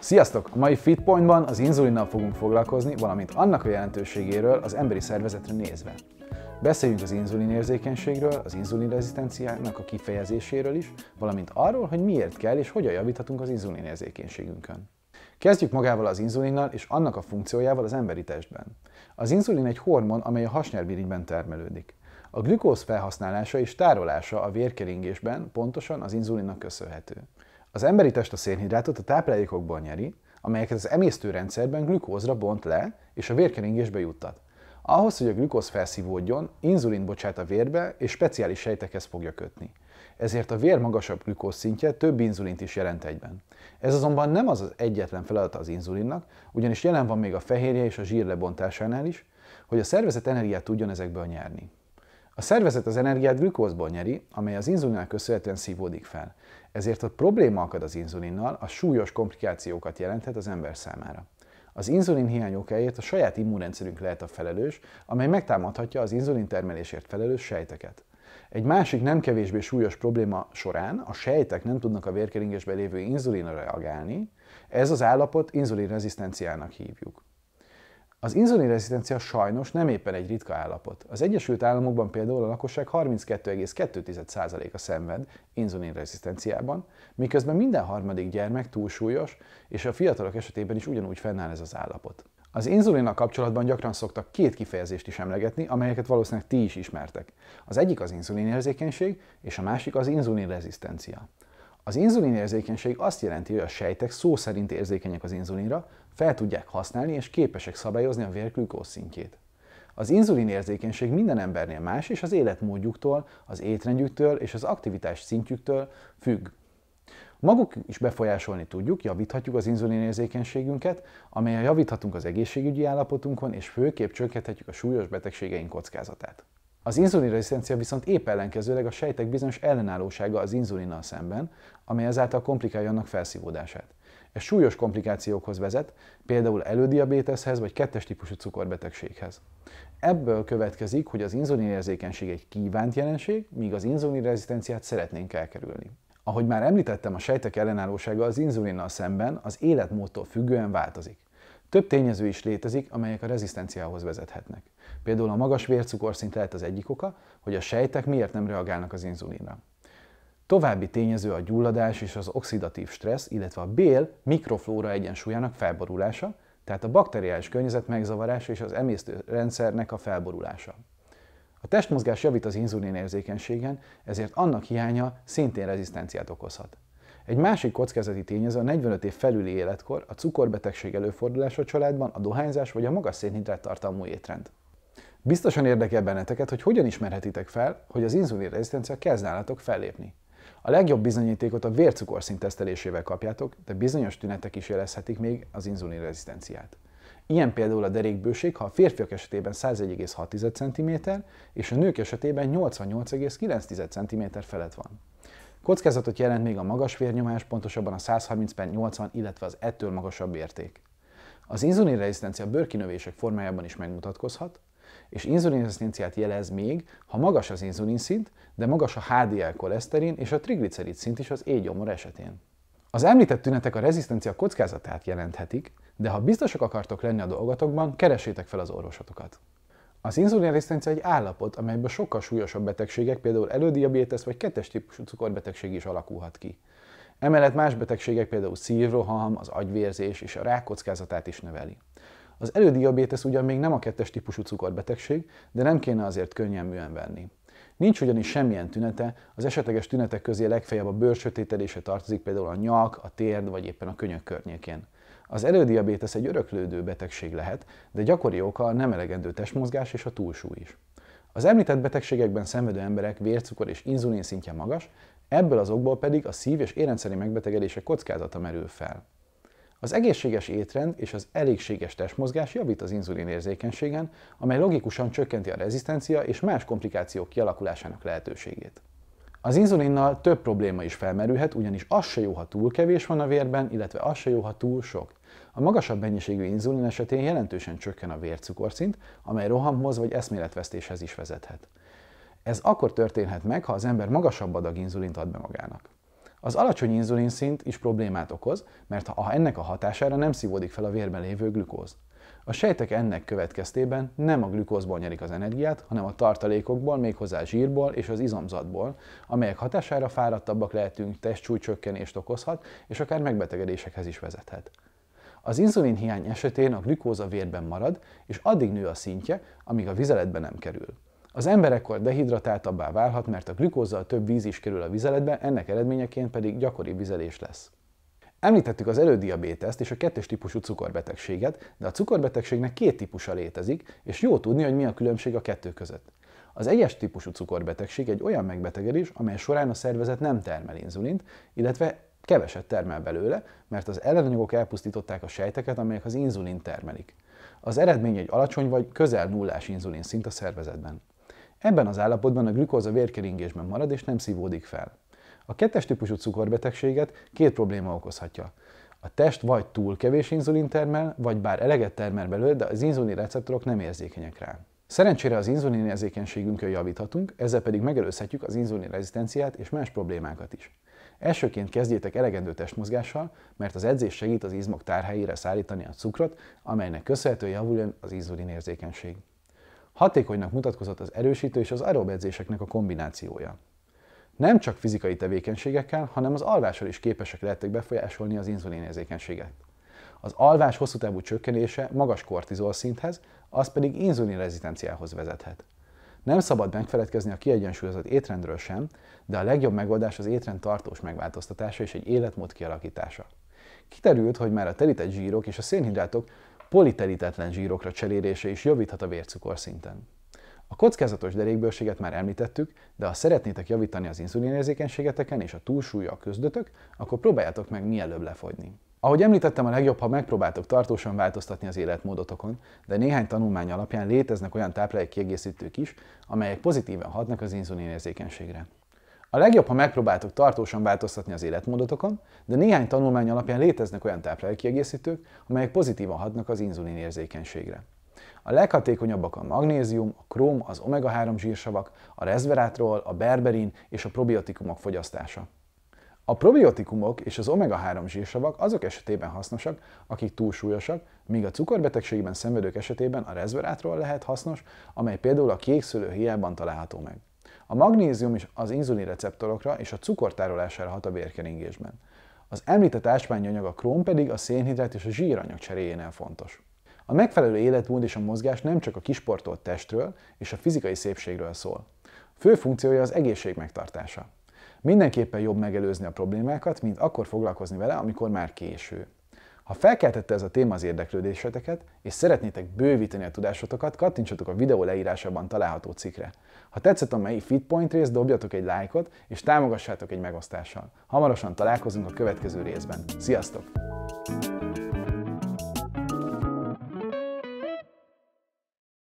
Sziasztok! Mai Fitpointban az inzulinnal fogunk foglalkozni, valamint annak a jelentőségéről az emberi szervezetre nézve. Beszéljünk az inzulinérzékenységről, az inzulinrezisztenciának a kifejezéséről is, valamint arról, hogy miért kell és hogyan javíthatunk az inzulinérzékenységünkön. Kezdjük magával az inzulinnal és annak a funkciójával az emberi testben. Az inzulin egy hormon, amely a hasnyálmirigyben termelődik. A glükóz felhasználása és tárolása a vérkeringésben pontosan az inzulinnak köszönhető. Az emberi test a szénhidrátot a táplálékokból nyeri, amelyeket az emésztőrendszerben glükózra bont le és a vérkeringésbe juttat. Ahhoz, hogy a glükóz felszívódjon, inzulin bocsát a vérbe és speciális sejtekhez fogja kötni. Ezért a vér magasabb glükóz szintje több inzulint is jelent egyben. Ez azonban nem az, az egyetlen feladata az inzulinnak, ugyanis jelen van még a fehérje és a zsír lebontásánál is, hogy a szervezet energiát tudjon ezekből nyerni. A szervezet az energiát glükózból nyeri, amely az inzulinnal köszönhetően szívódik fel. Ezért, a probléma akad az inzulinnal, a súlyos komplikációkat jelenthet az ember számára. Az inzulin hiányokáért a saját immunrendszerünk lehet a felelős, amely megtámadhatja az inzulin termelésért felelős sejteket. Egy másik nem kevésbé súlyos probléma során a sejtek nem tudnak a vérkeringésben lévő inzulinra reagálni, ez az állapot inzulinrezisztenciának hívjuk. Az inzulinrezisztencia sajnos nem éppen egy ritka állapot. Az Egyesült Államokban például a lakosság 32,2%-a szenved inzulinrezisztenciában, miközben minden harmadik gyermek túlsúlyos, és a fiatalok esetében is ugyanúgy fennáll ez az állapot. Az inzulinnal kapcsolatban gyakran szoktak két kifejezést is emlegetni, amelyeket valószínűleg ti is ismertek. Az egyik az inzulinérzékenység, és a másik az inzulinrezisztencia. Az inzulinérzékenység azt jelenti, hogy a sejtek szó szerint érzékenyek az inzulinra, fel tudják használni és képesek szabályozni a vérglükóz szintjét. Az inzulin érzékenység minden embernél más, és az életmódjuktól, az étrendjüktől és az aktivitás szintjüktől függ. Maguk is befolyásolni tudjuk, javíthatjuk az inzulin érzékenységünket, amelyen javíthatunk az egészségügyi állapotunkon, és főképp csökkenthetjük a súlyos betegségeink kockázatát. Az inzulinrezisztencia viszont épp ellenkezőleg a sejtek bizonyos ellenállósága az inzulinnal szemben, amely ezáltal komplikálja annak felszívódását. Ez súlyos komplikációkhoz vezet, például elődiabéteszhez vagy kettes típusú cukorbetegséghez. Ebből következik, hogy az inzulinérzékenység egy kívánt jelenség, míg az inzulinrezisztenciát szeretnénk elkerülni. Ahogy már említettem, a sejtek ellenállósága az inzulinnal szemben az életmódtól függően változik. Több tényező is létezik, amelyek a rezisztenciához vezethetnek. Például a magas vércukorszint lehet az egyik oka, hogy a sejtek miért nem reagálnak az inzulinra. További tényező a gyulladás és az oxidatív stressz, illetve a bél mikroflóra egyensúlyának felborulása, tehát a bakteriális környezet megzavarása és az emésztőrendszernek a felborulása. A testmozgás javít az inzulin érzékenységen, ezért annak hiánya szintén rezisztenciát okozhat. Egy másik kockázati tényező a 45 év felüli életkor, a cukorbetegség előfordulása a családban, a dohányzás vagy a magas szénhidrát tartalmú étrend. Biztosan érdekel benneteket, hogy hogyan ismerhetitek fel, hogy az inzulin rezisztencia kezd nálatok fellépni. A legjobb bizonyítékot a vércukorszint tesztelésével kapjátok, de bizonyos tünetek is jelezhetik még az inzulinrezisztenciát. Ilyen például a derékbőség, ha a férfiak esetében 101,6 cm és a nők esetében 88,9 cm felett van. Kockázatot jelent még a magas vérnyomás, pontosabban a 130 per 80, illetve az ettől magasabb érték. Az inzulinrezisztencia bőrkinövések formájában is megmutatkozhat, és inzulinrezisztenciát jelez még, ha magas az szint, de magas a HDL koleszterin és a triglicerid szint is az éjgyomor esetén. Az említett tünetek a rezisztencia kockázatát jelenthetik, de ha biztosak akartok lenni a dolgotokban, keresétek fel az orvosatokat. Az inzulinrezisztencia egy állapot, amelyben sokkal súlyosabb betegségek, például elődiabétesz vagy kettes típusú cukorbetegség is alakulhat ki. Emellett más betegségek, például szívroham, az agyvérzés és a rák kockázatát is növeli. Az elődiabétesz ugyan még nem a kettes típusú cukorbetegség, de nem kéne azért könnyen venni. Nincs ugyanis semmilyen tünete, az esetleges tünetek közé legfeljebb a bőrsötétedése tartozik például a nyak, a térd vagy éppen a könyök környékén. Az elődiabétesz egy öröklődő betegség lehet, de gyakori oka a nem elegendő testmozgás és a túlsúly is. Az említett betegségekben szenvedő emberek vércukor és inzulin szintje magas, ebből az okból pedig a szív- és érrendszeri megbetegedése kockázata merül fel. Az egészséges étrend és az elégséges testmozgás javít az inzulin érzékenységen, amely logikusan csökkenti a rezisztencia és más komplikációk kialakulásának lehetőségét. Az inzulinnal több probléma is felmerülhet, ugyanis az se jó, ha túl kevés van a vérben, illetve az se jó, ha túl sok. A magasabb mennyiségű inzulin esetén jelentősen csökken a vércukorszint, amely rohamhoz vagy eszméletvesztéshez is vezethet. Ez akkor történhet meg, ha az ember magasabb adag inzulint ad be magának. Az alacsony inzulinszint is problémát okoz, mert ha ennek a hatására nem szívódik fel a vérben lévő glükóz. A sejtek ennek következtében nem a glükózból nyerik az energiát, hanem a tartalékokból, méghozzá zsírból és az izomzatból, amelyek hatására fáradtabbak lehetünk, testcsúcsökkenést okozhat, és akár megbetegedésekhez is vezethet. Az inzulin hiány esetén a glükóz a vérben marad, és addig nő a szintje, amíg a vizeletbe nem kerül. Az emberekkor dehidratáltabbá válhat, mert a glükózzal több víz is kerül a vizeletbe, ennek eredményeként pedig gyakori vizelés lesz. Említettük az elődiabéteszt és a kettős típusú cukorbetegséget, de a cukorbetegségnek két típusa létezik, és jó tudni, hogy mi a különbség a kettő között. Az egyes típusú cukorbetegség egy olyan megbetegedés, amely során a szervezet nem termel inzulint, illetve keveset termel belőle, mert az ellenanyagok elpusztították a sejteket, amelyek az inzulint termelik. Az eredmény egy alacsony vagy közel nullás inzulin szint a szervezetben. Ebben az állapotban a glükóz a vérkeringésben marad és nem szívódik fel. A kettes típusú cukorbetegséget két probléma okozhatja. A test vagy túl kevés inzulin termel, vagy bár eleget termel belőle, de az inzulin receptorok nem érzékenyek rá. Szerencsére az inzulin érzékenységünkön javíthatunk, ezzel pedig megelőzhetjük az inzulin rezisztenciát és más problémákat is. Elsőként kezdjétek elegendő testmozgással, mert az edzés segít az izmok tárhelyére szállítani a cukrot, amelynek köszönhetően javuljon az inzulin érzékenység. Hatékonynak mutatkozott az erősítő és az aerobedzéseknek a kombinációja. Nem csak fizikai tevékenységekkel, hanem az alvással is képesek lehettek befolyásolni az inzulinérzékenységet. Az alvás hosszú távú csökkenése magas kortizol szinthez, az pedig inzulinrezitenciához vezethet. Nem szabad megfeledkezni a kiegyensúlyozott étrendről sem, de a legjobb megoldás az étrend tartós megváltoztatása és egy életmód kialakítása. Kiderült, hogy már a telített zsírok és a szénhidrátok politerítetlen zsírokra cserélése is javíthat a vércukorszinten. A kockázatos derékbőrséget már említettük, de ha szeretnétek javítani az inzulinérzékenységeteken és a túlsúlyjal küzdötök, akkor próbáljátok meg mielőbb lefogyni. Ahogy említettem, a legjobb, ha megpróbáltok tartósan változtatni az életmódotokon, de néhány tanulmány alapján léteznek olyan kiegészítők is, amelyek pozitíven hatnak az inzulinérzékenységre. A legjobb, ha megpróbáltok tartósan változtatni az életmódotokon, de néhány tanulmány alapján léteznek olyan táplálékkiegészítők, amelyek pozitívan hatnak az inzulin érzékenységre. A leghatékonyabbak a magnézium, a króm, az omega-3 zsírsavak, a resveratrol, a berberin és a probiotikumok fogyasztása. A probiotikumok és az omega-3 zsírsavak azok esetében hasznosak, akik túlsúlyosak, míg a cukorbetegségben szenvedők esetében a resveratrol lehet hasznos, amely például a kékszülő hiában található meg. A magnézium is az inzulin receptorokra és a cukortárolására hat a vérkeringésben. Az említett ásványi anyag a króm pedig a szénhidrát és a zsíranyag cseréjénél fontos. A megfelelő életmód és a mozgás nem csak a kisportolt testről és a fizikai szépségről szól. Fő funkciója az egészség megtartása. Mindenképpen jobb megelőzni a problémákat, mint akkor foglalkozni vele, amikor már késő. Ha felkeltette ez a téma az érdeklődéseteket, és szeretnétek bővíteni a tudásotokat, kattintsatok a videó leírásában található cikkre. Ha tetszett a mai Fitpoint rész, dobjatok egy lájkot, és támogassátok egy megosztással. Hamarosan találkozunk a következő részben. Sziasztok!